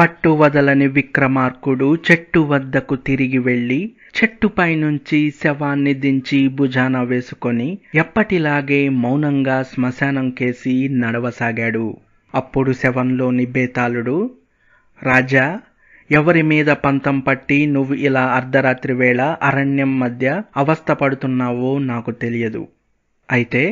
పట్టు వదలని విక్రమార్కుడు చెట్టు వద్దకు తిరిగి వెళ్ళి చెట్టుపై నుంచి శవాన్ని దించి భుజాన వేసుకొని ఎప్పటిలాగే మౌనంగా శ్మశానం కేసి నడవసాగాడు అప్పుడు శవంలోని బేతాళుడు రాజా ఎవరి మీద పంతం పట్టి నువ్వు ఇలా అర్ధరాత్రి వేళ అరణ్యం మధ్య అవస్థపడుతున్నావో నాకు తెలియదు అయితే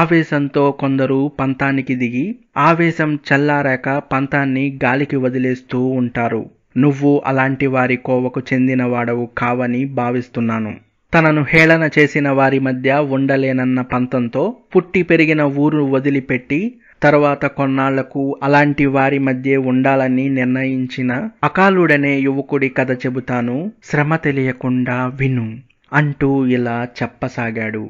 ఆవేశంతో కొందరు పంతానికి దిగి ఆవేశం చల్లారాక పంతాన్ని గాలికి వదిలేస్తూ ఉంటారు నువ్వు అలాంటి వారి కోవకు చెందినవాడవు కావని భావిస్తున్నాను తనను హేళన చేసిన వారి మధ్య ఉండలేనన్న పంతంతో పుట్టి పెరిగిన ఊరు వదిలిపెట్టి తర్వాత కొన్నాళ్లకు అలాంటి వారి మధ్య ఉండాలని నిర్ణయించిన అకాలుడనే యువకుడి కథ చెబుతాను శ్రమ తెలియకుండా విను అంటూ ఇలా చెప్పసాగాడు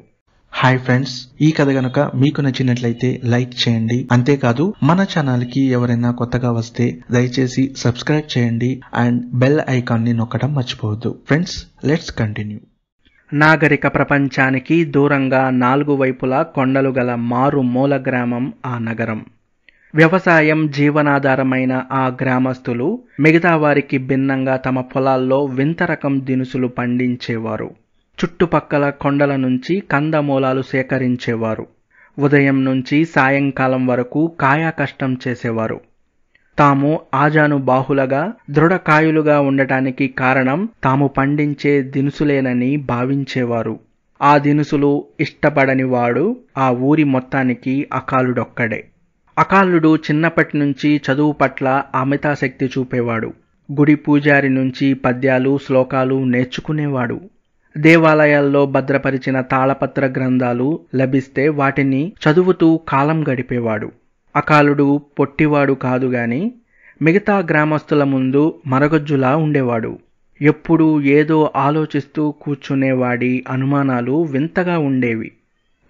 హాయ్ ఫ్రెండ్స్ ఈ కథ గనక మీకు నచ్చినట్లయితే లైక్ చేయండి అంతేకాదు మన ఛానల్ కి ఎవరైనా కొత్తగా వస్తే దయచేసి సబ్స్క్రైబ్ చేయండి అండ్ బెల్ ఐకాన్ ని నొక్కడం మర్చిపోవద్దు ఫ్రెండ్స్ లెట్స్ కంటిన్యూ నాగరిక ప్రపంచానికి దూరంగా నాలుగు వైపులా కొండలు గల మారు మూల గ్రామం ఆ నగరం వ్యవసాయం జీవనాధారమైన ఆ గ్రామస్తులు మిగతా వారికి భిన్నంగా తమ పొలాల్లో వింత రకం దినుసులు పండించేవారు చుట్టుపక్కల కొండల నుంచి కందమూలాలు సేకరించేవారు ఉదయం నుంచి సాయంకాలం వరకు కాయాకష్టం చేసేవారు తాము ఆజాను బాహులగా దృఢకాయులుగా ఉండటానికి కారణం తాము పండించే దినుసులేనని భావించేవారు ఆ దినుసులు ఇష్టపడని వాడు ఆ ఊరి మొత్తానికి అకాలుడొక్కడే అకాలుడు చిన్నప్పటి నుంచి చదువు పట్ల అమితాశక్తి చూపేవాడు గుడి పూజారి నుంచి పద్యాలు శ్లోకాలు నేర్చుకునేవాడు దేవాలయాల్లో భద్రపరిచిన తాళపత్ర గ్రంథాలు లభిస్తే వాటిని చదువుతూ కాలం గడిపేవాడు అకాలుడు పొట్టివాడు కాదు మిగతా గ్రామస్తుల ముందు మరగజ్జులా ఉండేవాడు ఎప్పుడూ ఏదో ఆలోచిస్తూ కూర్చునేవాడి అనుమానాలు వింతగా ఉండేవి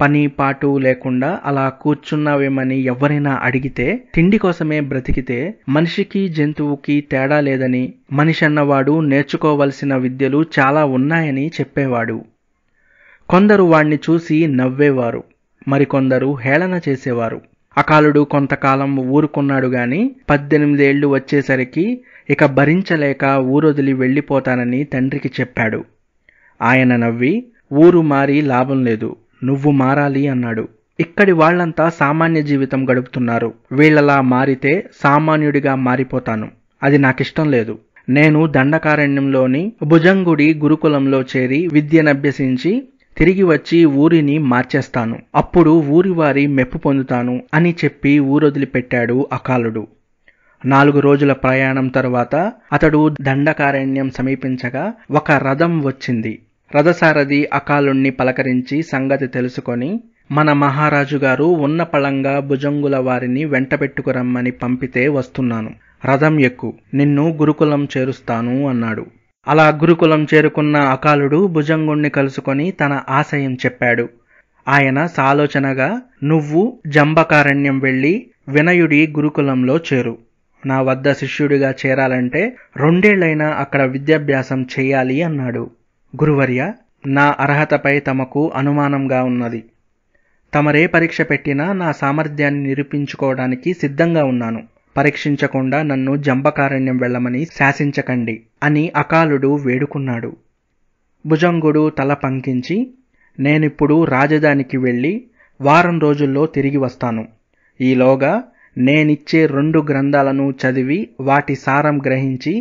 పని పాటు లేకుండా అలా కూర్చున్నావేమని ఎవరైనా అడిగితే తిండి కోసమే బ్రతికితే మనిషికి జంతువుకి తేడా లేదని మనిషి అన్నవాడు నేర్చుకోవలసిన విద్యలు చాలా ఉన్నాయని చెప్పేవాడు కొందరు వాణ్ణి చూసి నవ్వేవారు మరికొందరు హేళన చేసేవారు అకాలుడు కొంతకాలం ఊరుకున్నాడు గాని పద్దెనిమిదేళ్లు వచ్చేసరికి ఇక భరించలేక ఊరొదిలి వెళ్ళిపోతానని తండ్రికి చెప్పాడు ఆయన నవ్వి ఊరు మారి లాభం లేదు నువ్వు మారాలి అన్నాడు ఇక్కడి వాళ్లంతా సామాన్య జీవితం గడుపుతున్నారు వీళ్ళలా మారితే సామాన్యుడిగా మారిపోతాను అది నాకిష్టం లేదు నేను దండకారణ్యంలోని భుజంగుడి గురుకులంలో చేరి విద్యనభ్యసించి తిరిగి వచ్చి ఊరిని మార్చేస్తాను అప్పుడు ఊరివారి మెప్పు పొందుతాను అని చెప్పి ఊరొదిలిపెట్టాడు అకాలుడు నాలుగు రోజుల ప్రయాణం తరువాత అతడు దండకారణ్యం సమీపించగా ఒక రథం వచ్చింది రథసారథి అకాలుణ్ణి పలకరించి సంగతి తెలుసుకొని మన మహారాజు గారు ఉన్న పళంగా భుజంగుల వారిని వెంటబెట్టుకురమ్మని పంపితే వస్తున్నాను రథం ఎక్కు నిన్ను గురుకులం చేరుస్తాను అన్నాడు అలా గురుకులం చేరుకున్న అకాలుడు భుజంగుణ్ణి కలుసుకొని తన ఆశయం చెప్పాడు ఆయన సాలోచనగా నువ్వు జంబకారణ్యం వెళ్ళి వినయుడి గురుకులంలో చేరు నా వద్ద శిష్యుడిగా చేరాలంటే రెండేళ్లైనా అక్కడ విద్యాభ్యాసం చేయాలి అన్నాడు గురువర్య నా అర్హతపై తమకు అనుమానంగా ఉన్నది తమరే పరీక్ష పెట్టినా నా సామర్థ్యాన్ని నిరూపించుకోవడానికి సిద్ధంగా ఉన్నాను పరీక్షించకుండా నన్ను జంబకారణ్యం వెళ్ళమని శాసించకండి అని అకాలుడు వేడుకున్నాడు భుజంగుడు తల పంకించి నేనిప్పుడు రాజధానికి వెళ్ళి వారం రోజుల్లో తిరిగి వస్తాను ఈలోగా నేనిచ్చే రెండు గ్రంథాలను చదివి వాటి సారం గ్రహించి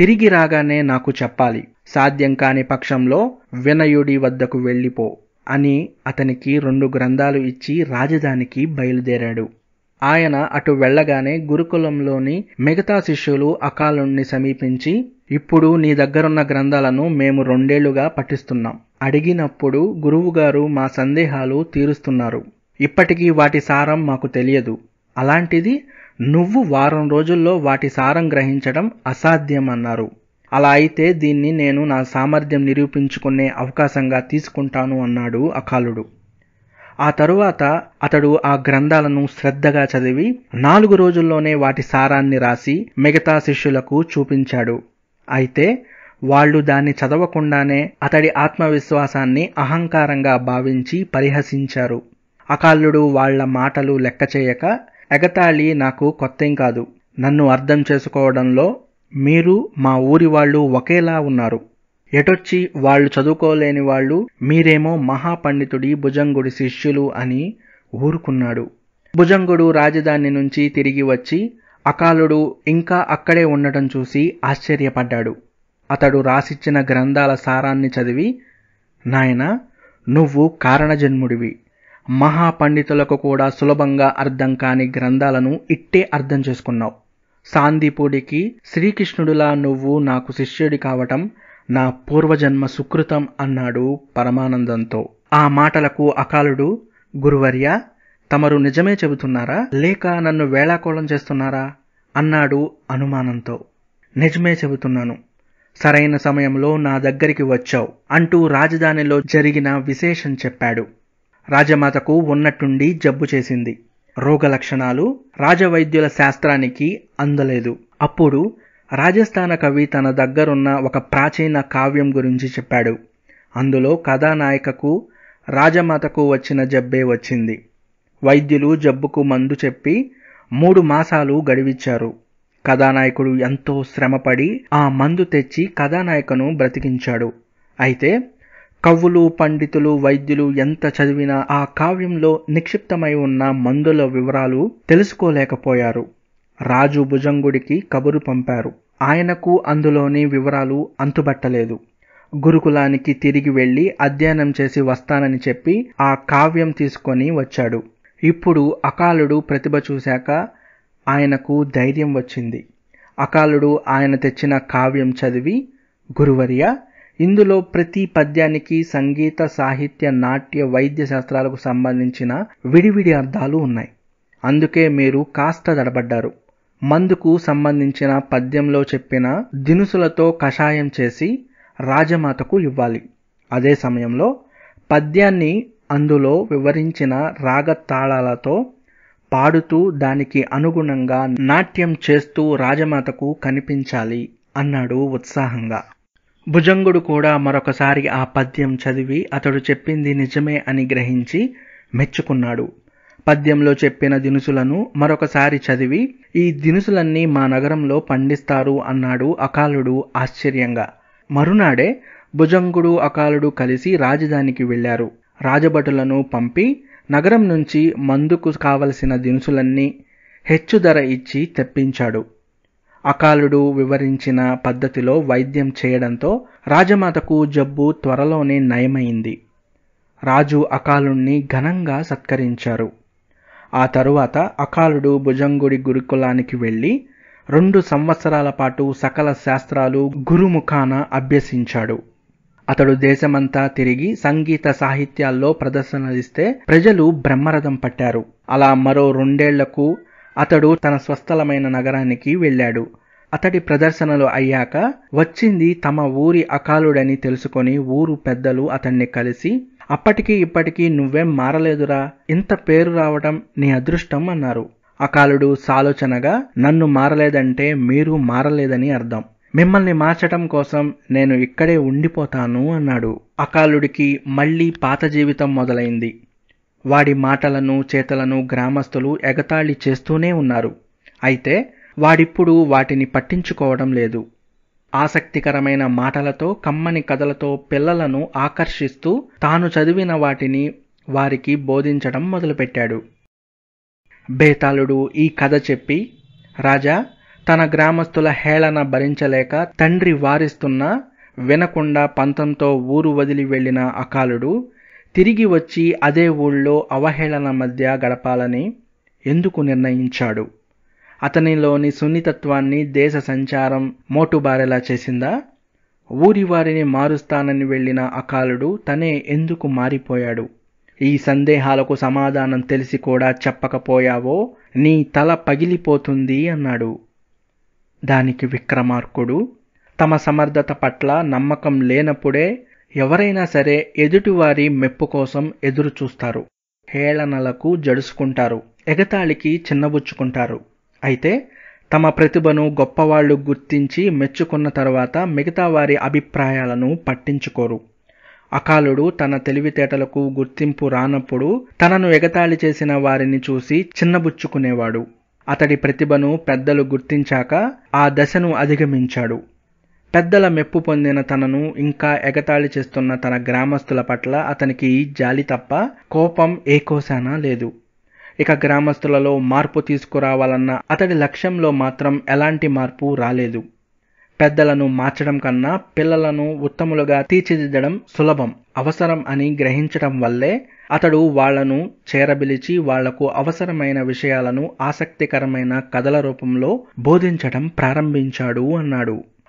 తిరిగి రాగానే నాకు చెప్పాలి సాధ్యం కాని పక్షంలో వినయుడి వద్దకు వెళ్ళిపో అని అతనికి రెండు గ్రంథాలు ఇచ్చి రాజధానికి బయలుదేరాడు ఆయన అటు వెళ్ళగానే గురుకులంలోని మిగతా శిష్యులు అకాలుణ్ణి సమీపించి ఇప్పుడు నీ దగ్గరున్న గ్రంథాలను మేము రెండేళ్లుగా పఠిస్తున్నాం అడిగినప్పుడు గురువుగారు మా సందేహాలు తీరుస్తున్నారు ఇప్పటికీ వాటి సారం మాకు తెలియదు అలాంటిది నువ్వు వారం రోజుల్లో వాటి సారం గ్రహించడం అసాధ్యం అన్నారు అలా అయితే దీన్ని నేను నా సామర్థ్యం నిరూపించుకునే అవకాశంగా తీసుకుంటాను అన్నాడు అకాలుడు ఆ తరువాత అతడు ఆ గ్రంథాలను శ్రద్ధగా చదివి నాలుగు రోజుల్లోనే వాటి సారాన్ని రాసి మిగతా శిష్యులకు చూపించాడు అయితే వాళ్ళు దాన్ని చదవకుండానే అతడి ఆత్మవిశ్వాసాన్ని అహంకారంగా భావించి పరిహసించారు అకాలుడు వాళ్ల మాటలు లెక్క చేయక ఎగతాళి నాకు కొత్తేం కాదు నన్ను అర్థం చేసుకోవడంలో మీరు మా ఊరి వాళ్ళు ఒకేలా ఉన్నారు ఎటొచ్చి వాళ్ళు చదువుకోలేని వాళ్ళు మీరేమో మహాపండితుడి భుజంగుడి శిష్యులు అని ఊరుకున్నాడు భుజంగుడు రాజధాని నుంచి తిరిగి వచ్చి అకాలుడు ఇంకా అక్కడే ఉండటం చూసి ఆశ్చర్యపడ్డాడు అతడు రాసిచ్చిన గ్రంథాల సారాన్ని చదివి నాయన నువ్వు కారణజన్ముడివి మహాపండితులకు కూడా సులభంగా అర్థం కాని గ్రంథాలను ఇట్టే అర్థం చేసుకున్నావు సాందీపుడికి శ్రీకృష్ణుడిలా నువ్వు నాకు శిష్యుడి కావటం నా పూర్వజన్మ సుకృతం అన్నాడు పరమానందంతో ఆ మాటలకు అకాలుడు గురువర్య తమరు నిజమే చెబుతున్నారా లేక నన్ను వేళాకోళం చేస్తున్నారా అన్నాడు అనుమానంతో నిజమే చెబుతున్నాను సరైన సమయంలో నా దగ్గరికి వచ్చావు అంటూ రాజధానిలో జరిగిన విశేషం చెప్పాడు రాజమాతకు ఉన్నట్టుండి జబ్బు చేసింది రోగ లక్షణాలు రాజవైద్యుల శాస్త్రానికి అందలేదు అప్పుడు రాజస్థాన కవి తన దగ్గరున్న ఒక ప్రాచీన కావ్యం గురించి చెప్పాడు అందులో కథానాయికకు రాజమాతకు వచ్చిన జబ్బే వచ్చింది వైద్యులు జబ్బుకు మందు చెప్పి మూడు మాసాలు గడివిచ్చారు కథానాయకుడు ఎంతో శ్రమపడి ఆ మందు తెచ్చి కథానాయకను బ్రతికించాడు అయితే కవులు పండితులు వైద్యులు ఎంత చదివినా ఆ కావ్యంలో నిక్షిప్తమై ఉన్న మందుల వివరాలు తెలుసుకోలేకపోయారు రాజు భుజంగుడికి కబురు పంపారు ఆయనకు అందులోని వివరాలు అంతుబట్టలేదు గురుకులానికి తిరిగి వెళ్ళి అధ్యయనం చేసి వస్తానని చెప్పి ఆ కావ్యం తీసుకొని వచ్చాడు ఇప్పుడు అకాలుడు ప్రతిభ చూశాక ఆయనకు ధైర్యం వచ్చింది అకాలుడు ఆయన తెచ్చిన కావ్యం చదివి గురువర్య ఇందులో ప్రతి పద్యానికి సంగీత సాహిత్య నాట్య వైద్య శాస్త్రాలకు సంబంధించిన విడివిడి అర్థాలు ఉన్నాయి అందుకే మీరు కాస్త దడబడ్డారు మందుకు సంబంధించిన పద్యంలో చెప్పిన దినుసులతో కషాయం చేసి రాజమాతకు ఇవ్వాలి అదే సమయంలో పద్యాన్ని అందులో వివరించిన రాగతాళాలతో పాడుతూ దానికి అనుగుణంగా నాట్యం చేస్తూ రాజమాతకు కనిపించాలి అన్నాడు ఉత్సాహంగా భుజంగుడు కూడా మరొకసారి ఆ పద్యం చదివి అతడు చెప్పింది నిజమే అని గ్రహించి మెచ్చుకున్నాడు పద్యంలో చెప్పిన దినుసులను మరొకసారి చదివి ఈ దినుసులన్నీ మా నగరంలో పండిస్తారు అన్నాడు అకాలుడు ఆశ్చర్యంగా మరునాడే భుజంగుడు అకాలుడు కలిసి రాజధానికి వెళ్ళారు రాజభటులను పంపి నగరం నుంచి మందుకు కావలసిన దినుసులన్నీ హెచ్చు ధర ఇచ్చి తెప్పించాడు అకాలుడు వివరించిన పద్ధతిలో వైద్యం చేయడంతో రాజమాతకు జబ్బు త్వరలోనే నయమైంది రాజు అకాలుణ్ణి ఘనంగా సత్కరించారు ఆ తరువాత అకాలుడు భుజంగుడి గురుకులానికి వెళ్ళి రెండు సంవత్సరాల పాటు సకల శాస్త్రాలు గురుముఖాన అభ్యసించాడు అతడు దేశమంతా తిరిగి సంగీత సాహిత్యాల్లో ప్రదర్శనలిస్తే ప్రజలు బ్రహ్మరథం పట్టారు అలా మరో రెండేళ్లకు అతడు తన స్వస్థలమైన నగరానికి వెళ్ళాడు అతడి ప్రదర్శనలు అయ్యాక వచ్చింది తమ ఊరి అకాలుడని తెలుసుకొని ఊరు పెద్దలు అతన్ని కలిసి అప్పటికీ ఇప్పటికీ నువ్వేం మారలేదురా ఇంత పేరు రావడం నీ అదృష్టం అన్నారు అకాలుడు సాలోచనగా నన్ను మారలేదంటే మీరు మారలేదని అర్థం మిమ్మల్ని మార్చటం కోసం నేను ఇక్కడే ఉండిపోతాను అన్నాడు అకాలుడికి మళ్ళీ పాత జీవితం మొదలైంది వాడి మాటలను చేతలను గ్రామస్తులు ఎగతాళి చేస్తూనే ఉన్నారు అయితే వాడిప్పుడు వాటిని పట్టించుకోవడం లేదు ఆసక్తికరమైన మాటలతో కమ్మని కథలతో పిల్లలను ఆకర్షిస్తూ తాను చదివిన వాటిని వారికి బోధించడం మొదలుపెట్టాడు బేతాళుడు ఈ కథ చెప్పి రాజా తన గ్రామస్తుల హేళన భరించలేక తండ్రి వారిస్తున్న వినకుండా పంతంతో ఊరు వదిలి వెళ్లిన అకాలుడు తిరిగి వచ్చి అదే ఊళ్ళో అవహేళన మధ్య గడపాలని ఎందుకు నిర్ణయించాడు అతనిలోని సున్నితత్వాన్ని దేశ సంచారం మోటుబారేలా చేసిందా ఊరి వారిని మారుస్తానని వెళ్ళిన అకాలుడు తనే ఎందుకు మారిపోయాడు ఈ సందేహాలకు సమాధానం తెలిసి కూడా చెప్పకపోయావో నీ తల పగిలిపోతుంది అన్నాడు దానికి విక్రమార్కుడు తమ సమర్థత పట్ల నమ్మకం లేనప్పుడే ఎవరైనా సరే ఎదుటివారి మెప్పు కోసం ఎదురు చూస్తారు హేళనలకు జడుసుకుంటారు ఎగతాళికి చిన్నబుచ్చుకుంటారు అయితే తమ ప్రతిభను గొప్పవాళ్ళు గుర్తించి మెచ్చుకున్న తర్వాత మిగతా వారి అభిప్రాయాలను పట్టించుకోరు అకాలుడు తన తెలివితేటలకు గుర్తింపు రానప్పుడు తనను ఎగతాళి చేసిన వారిని చూసి చిన్నబుచ్చుకునేవాడు అతడి ప్రతిభను పెద్దలు గుర్తించాక ఆ దశను అధిగమించాడు పెద్దల మెప్పు పొందిన తనను ఇంకా ఎగతాళి చేస్తున్న తన గ్రామస్తుల పట్ల అతనికి జాలి తప్ప కోపం ఏకోశానా లేదు ఇక గ్రామస్తులలో మార్పు తీసుకురావాలన్న అతడి లక్ష్యంలో మాత్రం ఎలాంటి మార్పు రాలేదు పెద్దలను మార్చడం కన్నా పిల్లలను ఉత్తములుగా తీర్చిదిద్దడం సులభం అవసరం అని గ్రహించడం వల్లే అతడు వాళ్లను చేరబిలిచి వాళ్లకు అవసరమైన విషయాలను ఆసక్తికరమైన కథల రూపంలో బోధించడం ప్రారంభించాడు అన్నాడు